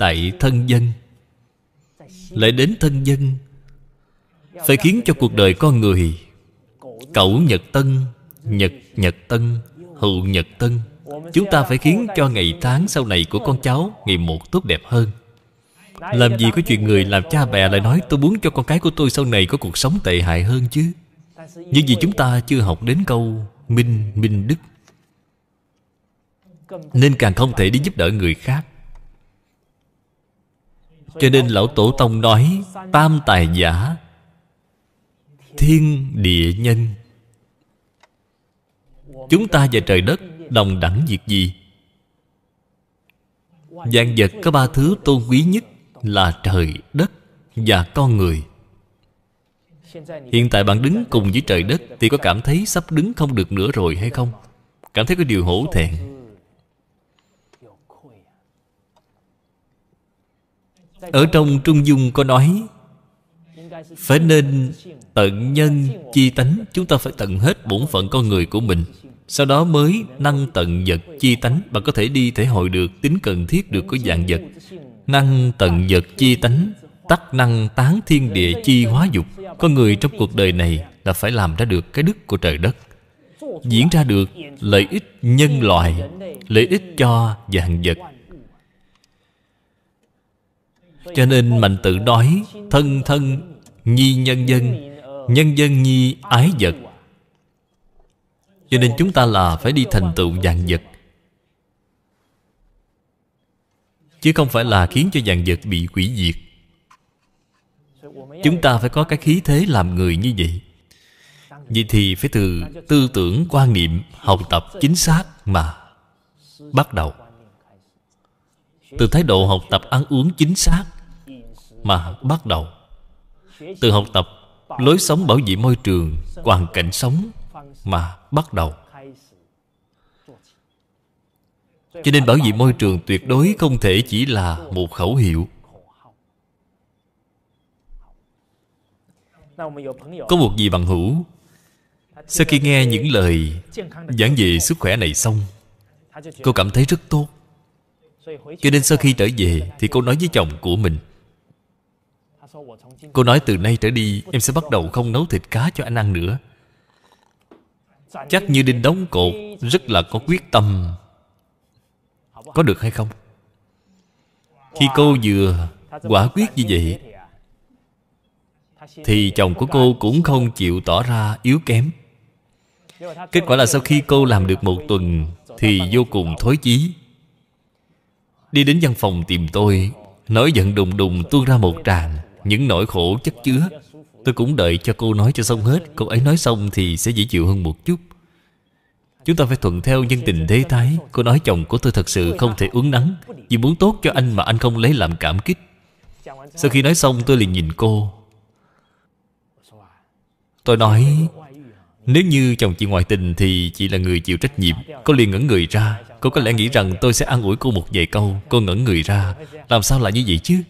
tại thân dân lại đến thân dân phải khiến cho cuộc đời con người cẩu nhật tân nhật nhật tân hữu nhật tân chúng ta phải khiến cho ngày tháng sau này của con cháu ngày một tốt đẹp hơn làm gì có chuyện người làm cha mẹ lại nói tôi muốn cho con cái của tôi sau này có cuộc sống tệ hại hơn chứ nhưng vì chúng ta chưa học đến câu minh minh đức nên càng không thể đi giúp đỡ người khác cho nên Lão Tổ Tông nói Tam tài giả Thiên địa nhân Chúng ta và trời đất đồng đẳng việc gì? Dạng vật có ba thứ tôn quý nhất Là trời, đất và con người Hiện tại bạn đứng cùng với trời đất Thì có cảm thấy sắp đứng không được nữa rồi hay không? Cảm thấy có điều hổ thẹn Ở trong Trung Dung có nói Phải nên tận nhân chi tánh Chúng ta phải tận hết bổn phận con người của mình Sau đó mới năng tận vật chi tánh và có thể đi thể hội được tính cần thiết được của dạng vật Năng tận vật chi tánh Tắc năng tán thiên địa chi hóa dục Con người trong cuộc đời này Là phải làm ra được cái đức của trời đất Diễn ra được lợi ích nhân loại Lợi ích cho dạng vật cho nên Mạnh Tự nói Thân thân nhi nhân dân Nhân dân nhi ái vật Cho nên chúng ta là phải đi thành tựu dạng vật Chứ không phải là khiến cho dạng vật bị quỷ diệt Chúng ta phải có cái khí thế làm người như vậy Vậy thì phải từ tư tưởng quan niệm Học tập chính xác mà Bắt đầu từ thái độ học tập ăn uống chính xác mà bắt đầu từ học tập lối sống bảo vệ môi trường hoàn cảnh sống mà bắt đầu cho nên bảo vệ môi trường tuyệt đối không thể chỉ là một khẩu hiệu Có một vị bằng hữu Sau khi nghe những lời giảng về sức khỏe này xong Cô cảm thấy rất tốt cho nên sau khi trở về Thì cô nói với chồng của mình Cô nói từ nay trở đi Em sẽ bắt đầu không nấu thịt cá cho anh ăn nữa Chắc như đinh đóng cột Rất là có quyết tâm Có được hay không? Khi cô vừa quả quyết như vậy Thì chồng của cô cũng không chịu tỏ ra yếu kém Kết quả là sau khi cô làm được một tuần Thì vô cùng thối chí Đi đến văn phòng tìm tôi Nói giận đùng đùng tuôn ra một tràng Những nỗi khổ chất chứa Tôi cũng đợi cho cô nói cho xong hết Cô ấy nói xong thì sẽ dễ chịu hơn một chút Chúng ta phải thuận theo nhân tình thế thái Cô nói chồng của tôi thật sự không thể uống nắng Vì muốn tốt cho anh mà anh không lấy làm cảm kích Sau khi nói xong tôi liền nhìn cô Tôi nói Nếu như chồng chị ngoại tình Thì chị là người chịu trách nhiệm Cô liền ngẩn người ra Cô có lẽ nghĩ rằng tôi sẽ an ủi cô một vài câu Cô ngẩn người ra Làm sao lại như vậy chứ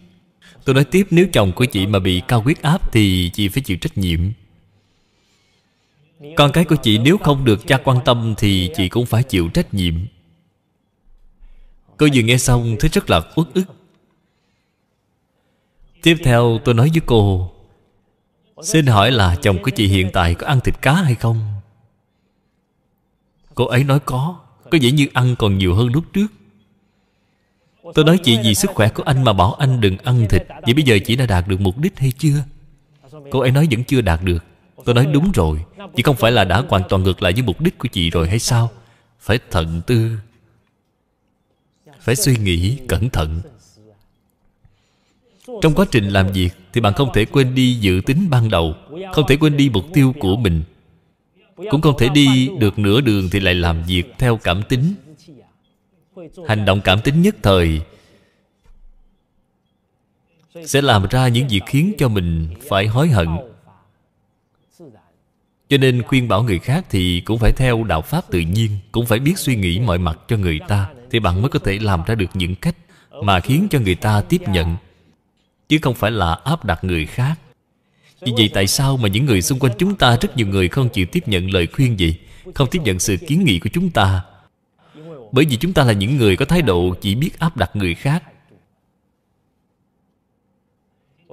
Tôi nói tiếp nếu chồng của chị mà bị cao huyết áp Thì chị phải chịu trách nhiệm Con cái của chị nếu không được cha quan tâm Thì chị cũng phải chịu trách nhiệm Cô vừa nghe xong thấy rất là uất ức Tiếp theo tôi nói với cô Xin hỏi là chồng của chị hiện tại có ăn thịt cá hay không? Cô ấy nói có có vẻ như ăn còn nhiều hơn lúc trước Tôi nói chị vì sức khỏe của anh mà bảo anh đừng ăn thịt Vậy bây giờ chị đã đạt được mục đích hay chưa? Cô ấy nói vẫn chưa đạt được Tôi nói đúng rồi Chị không phải là đã hoàn toàn ngược lại với mục đích của chị rồi hay sao? Phải thận tư Phải suy nghĩ cẩn thận Trong quá trình làm việc Thì bạn không thể quên đi dự tính ban đầu Không thể quên đi mục tiêu của mình cũng không thể đi được nửa đường Thì lại làm việc theo cảm tính Hành động cảm tính nhất thời Sẽ làm ra những việc khiến cho mình Phải hối hận Cho nên khuyên bảo người khác Thì cũng phải theo đạo Pháp tự nhiên Cũng phải biết suy nghĩ mọi mặt cho người ta Thì bạn mới có thể làm ra được những cách Mà khiến cho người ta tiếp nhận Chứ không phải là áp đặt người khác vì vậy tại sao mà những người xung quanh chúng ta Rất nhiều người không chịu tiếp nhận lời khuyên gì Không tiếp nhận sự kiến nghị của chúng ta Bởi vì chúng ta là những người có thái độ Chỉ biết áp đặt người khác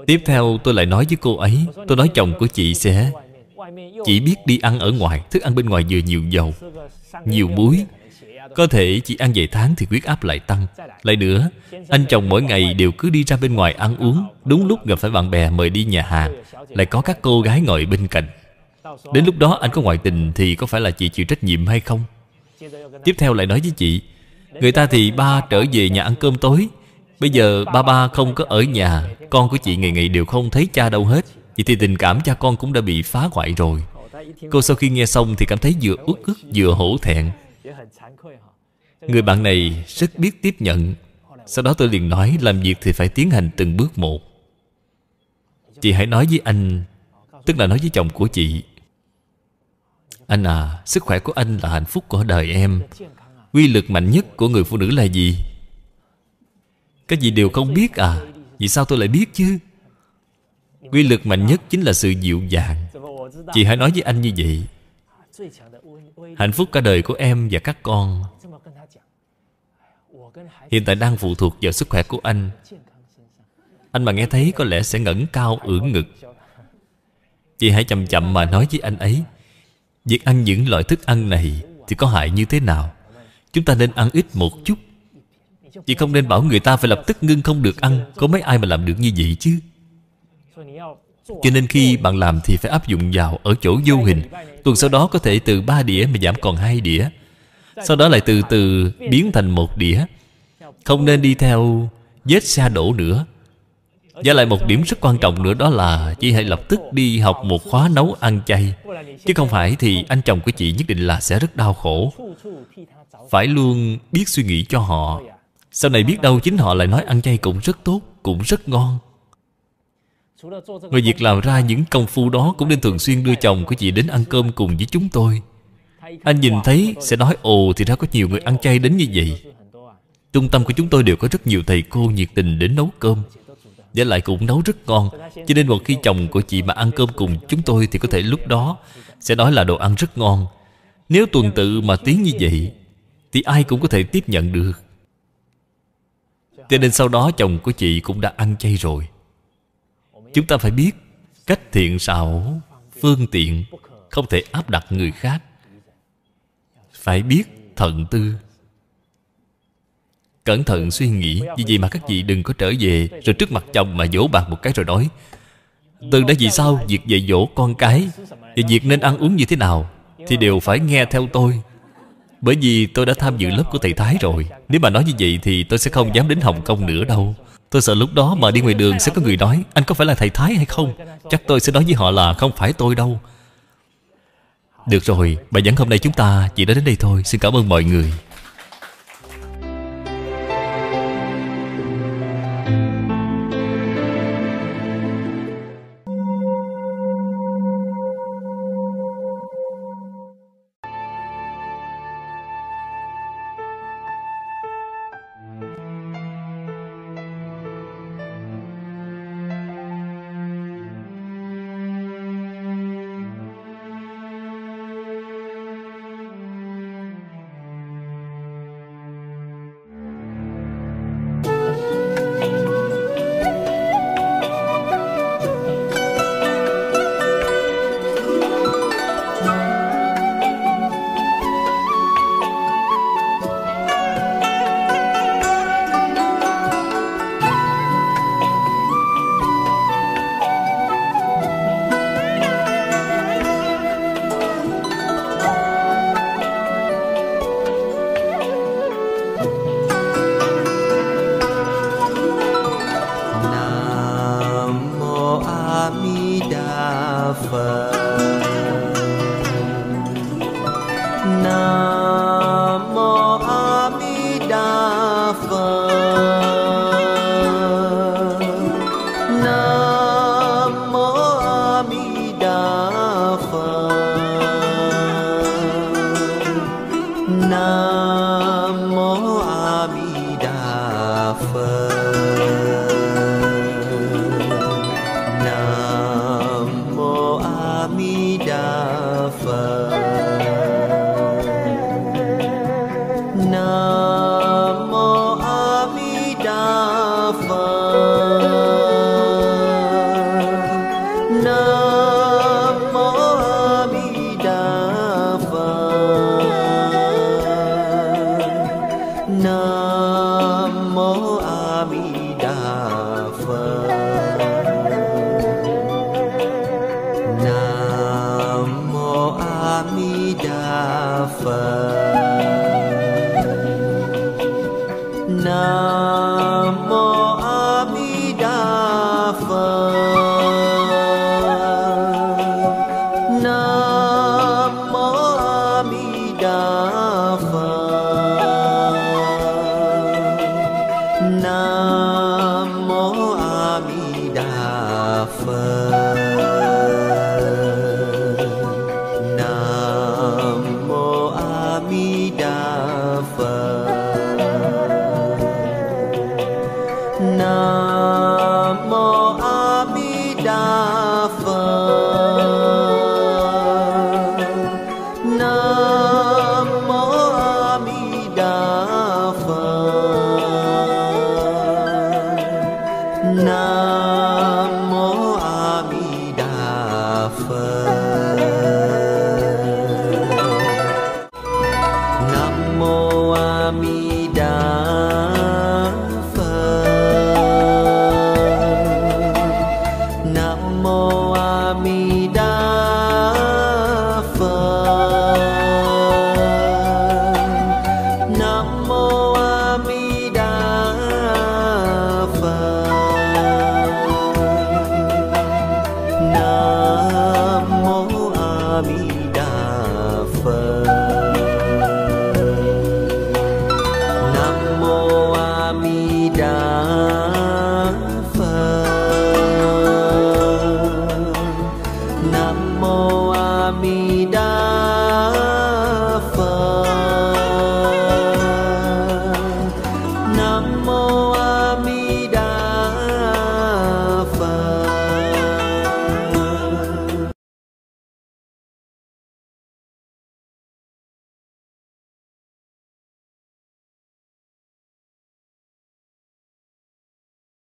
Tiếp theo tôi lại nói với cô ấy Tôi nói chồng của chị sẽ Chỉ biết đi ăn ở ngoài Thức ăn bên ngoài vừa nhiều dầu Nhiều muối có thể chỉ ăn vài tháng thì huyết áp lại tăng Lại nữa Anh chồng mỗi ngày đều cứ đi ra bên ngoài ăn uống Đúng lúc gặp phải bạn bè mời đi nhà hàng Lại có các cô gái ngồi bên cạnh Đến lúc đó anh có ngoại tình Thì có phải là chị chịu trách nhiệm hay không Tiếp theo lại nói với chị Người ta thì ba trở về nhà ăn cơm tối Bây giờ ba ba không có ở nhà Con của chị ngày ngày đều không thấy cha đâu hết Vậy thì tình cảm cha con cũng đã bị phá hoại rồi Cô sau khi nghe xong thì cảm thấy vừa uất ức vừa hổ thẹn Người bạn này rất biết tiếp nhận Sau đó tôi liền nói làm việc thì phải tiến hành từng bước một Chị hãy nói với anh Tức là nói với chồng của chị Anh à, sức khỏe của anh là hạnh phúc của đời em Quy lực mạnh nhất của người phụ nữ là gì? Cái gì đều không biết à Vì sao tôi lại biết chứ? Quy lực mạnh nhất chính là sự dịu dàng Chị hãy nói với anh như vậy hạnh phúc cả đời của em và các con hiện tại đang phụ thuộc vào sức khỏe của anh anh mà nghe thấy có lẽ sẽ ngẩng cao ưỡn ngực chị hãy chậm chậm mà nói với anh ấy việc ăn những loại thức ăn này thì có hại như thế nào chúng ta nên ăn ít một chút chị không nên bảo người ta phải lập tức ngưng không được ăn có mấy ai mà làm được như vậy chứ cho nên khi bạn làm thì phải áp dụng vào ở chỗ vô hình Tuần sau đó có thể từ 3 đĩa mà giảm còn hai đĩa Sau đó lại từ từ biến thành một đĩa Không nên đi theo vết xa đổ nữa Và lại một điểm rất quan trọng nữa đó là Chị hãy lập tức đi học một khóa nấu ăn chay Chứ không phải thì anh chồng của chị nhất định là sẽ rất đau khổ Phải luôn biết suy nghĩ cho họ Sau này biết đâu chính họ lại nói ăn chay cũng rất tốt Cũng rất ngon Người Việt làm ra những công phu đó Cũng nên thường xuyên đưa chồng của chị đến ăn cơm cùng với chúng tôi Anh nhìn thấy sẽ nói Ồ thì ra có nhiều người ăn chay đến như vậy Trung tâm của chúng tôi đều có rất nhiều thầy cô nhiệt tình đến nấu cơm và lại cũng nấu rất ngon Cho nên một khi chồng của chị mà ăn cơm cùng chúng tôi Thì có thể lúc đó sẽ nói là đồ ăn rất ngon Nếu tuần tự mà tiếng như vậy Thì ai cũng có thể tiếp nhận được Cho nên sau đó chồng của chị cũng đã ăn chay rồi chúng ta phải biết cách thiện xảo phương tiện không thể áp đặt người khác phải biết thận tư cẩn thận suy nghĩ vì vậy mà các vị đừng có trở về rồi trước mặt chồng mà dỗ bạc một cái rồi nói từ đã vì sao việc dạy dỗ con cái và việc nên ăn uống như thế nào thì đều phải nghe theo tôi bởi vì tôi đã tham dự lớp của thầy thái rồi nếu mà nói như vậy thì tôi sẽ không dám đến hồng kông nữa đâu Tôi sợ lúc đó mà đi ngoài đường sẽ có người nói Anh có phải là thầy Thái hay không Chắc tôi sẽ nói với họ là không phải tôi đâu Được rồi, bài giảng hôm nay chúng ta chỉ đã đến đây thôi Xin cảm ơn mọi người now.